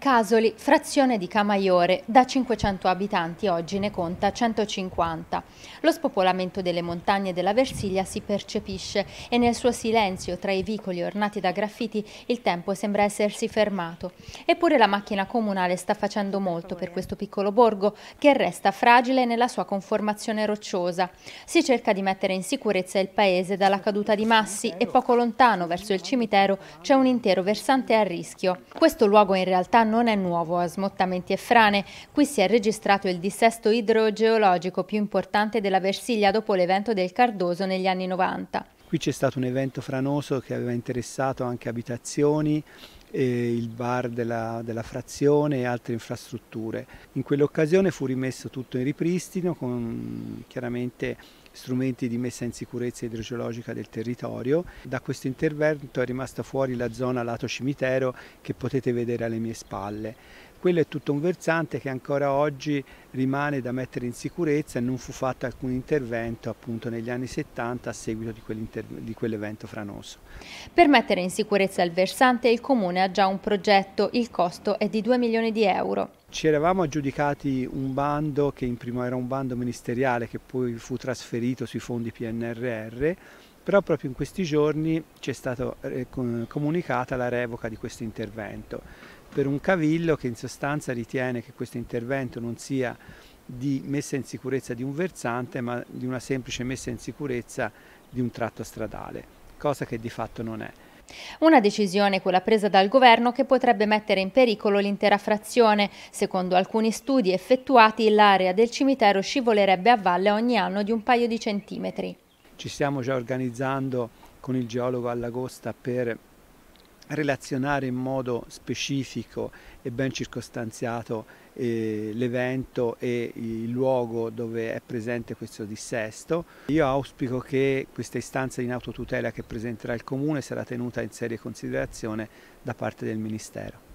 Casoli, frazione di Camaiore, da 500 abitanti oggi ne conta 150. Lo spopolamento delle montagne della Versiglia si percepisce e nel suo silenzio tra i vicoli ornati da graffiti il tempo sembra essersi fermato. Eppure la macchina comunale sta facendo molto per questo piccolo borgo che resta fragile nella sua conformazione rocciosa. Si cerca di mettere in sicurezza il paese dalla caduta di massi e poco lontano verso il cimitero c'è un intero versante a rischio. Questo luogo in realtà non non è nuovo a smottamenti e frane. Qui si è registrato il dissesto idrogeologico più importante della Versiglia dopo l'evento del Cardoso negli anni 90. Qui c'è stato un evento franoso che aveva interessato anche abitazioni, il bar della, della, frazione e altre infrastrutture. In quell'occasione fu rimesso tutto in ripristino con chiaramente strumenti di messa in sicurezza idrogeologica del territorio. Da questo intervento è rimasta fuori la zona lato cimitero che potete vedere alle mie spalle. Quello è tutto un versante che ancora oggi rimane da mettere in sicurezza e non fu fatto alcun intervento appunto negli anni 70 a seguito di, di quell'evento franoso. Per mettere in sicurezza il versante il Comune ha già un progetto, il costo è di 2 milioni di euro. Ci eravamo aggiudicati un bando che in prima era un bando ministeriale che poi fu trasferito sui fondi PNRR, però proprio in questi giorni ci è stata eh, comunicata la revoca di questo intervento per un cavillo che in sostanza ritiene che questo intervento non sia di messa in sicurezza di un versante ma di una semplice messa in sicurezza di un tratto stradale, cosa che di fatto non è. Una decisione quella presa dal governo che potrebbe mettere in pericolo l'intera frazione. Secondo alcuni studi effettuati l'area del cimitero scivolerebbe a valle ogni anno di un paio di centimetri. Ci stiamo già organizzando con il geologo all'Agosta per relazionare in modo specifico e ben circostanziato eh, l'evento e il luogo dove è presente questo dissesto. Io auspico che questa istanza in autotutela che presenterà il Comune sarà tenuta in seria considerazione da parte del Ministero.